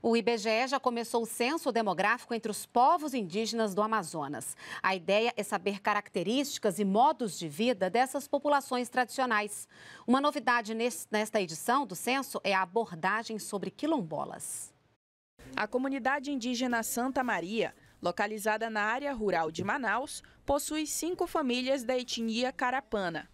O IBGE já começou o censo demográfico entre os povos indígenas do Amazonas. A ideia é saber características e modos de vida dessas populações tradicionais. Uma novidade nesta edição do censo é a abordagem sobre quilombolas. A comunidade indígena Santa Maria, localizada na área rural de Manaus, possui cinco famílias da etnia carapana.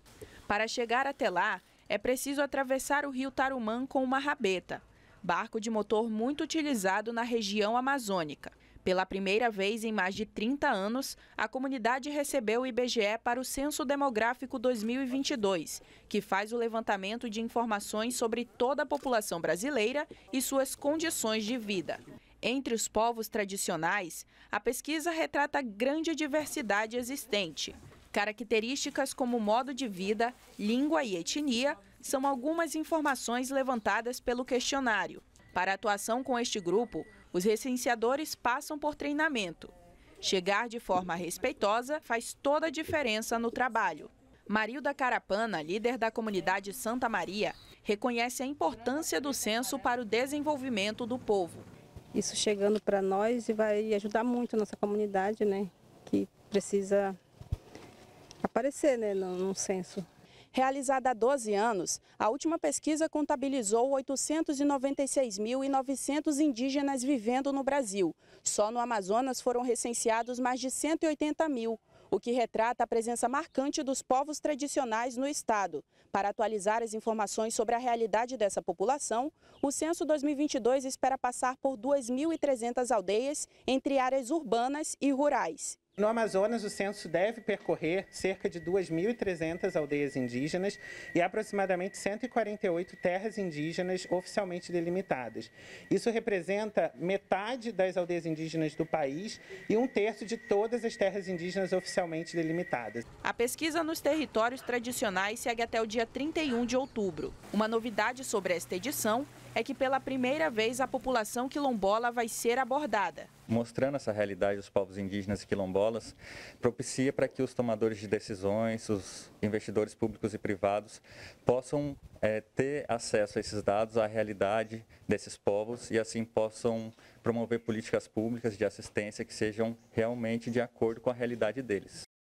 Para chegar até lá, é preciso atravessar o rio Tarumã com uma rabeta barco de motor muito utilizado na região amazônica. Pela primeira vez em mais de 30 anos, a comunidade recebeu o IBGE para o Censo Demográfico 2022, que faz o levantamento de informações sobre toda a população brasileira e suas condições de vida. Entre os povos tradicionais, a pesquisa retrata a grande diversidade existente. Características como modo de vida, língua e etnia são algumas informações levantadas pelo questionário. Para atuação com este grupo, os recenseadores passam por treinamento. Chegar de forma respeitosa faz toda a diferença no trabalho. Marilda Carapana, líder da comunidade Santa Maria, reconhece a importância do censo para o desenvolvimento do povo. Isso chegando para nós vai ajudar muito a nossa comunidade, né? Que precisa aparecer né, no, no censo. Realizada há 12 anos, a última pesquisa contabilizou 896.900 indígenas vivendo no Brasil. Só no Amazonas foram recenseados mais de 180 mil o que retrata a presença marcante dos povos tradicionais no estado. Para atualizar as informações sobre a realidade dessa população, o censo 2022 espera passar por 2.300 aldeias entre áreas urbanas e rurais. No Amazonas, o censo deve percorrer cerca de 2.300 aldeias indígenas e aproximadamente 148 terras indígenas oficialmente delimitadas. Isso representa metade das aldeias indígenas do país e um terço de todas as terras indígenas oficialmente delimitadas. A pesquisa nos territórios tradicionais segue até o dia 31 de outubro. Uma novidade sobre esta edição é que pela primeira vez a população quilombola vai ser abordada. Mostrando essa realidade dos povos indígenas e quilombolas, propicia para que os tomadores de decisões, os investidores públicos e privados possam é, ter acesso a esses dados, à realidade desses povos e assim possam promover políticas públicas de assistência que sejam realmente de acordo com a realidade deles.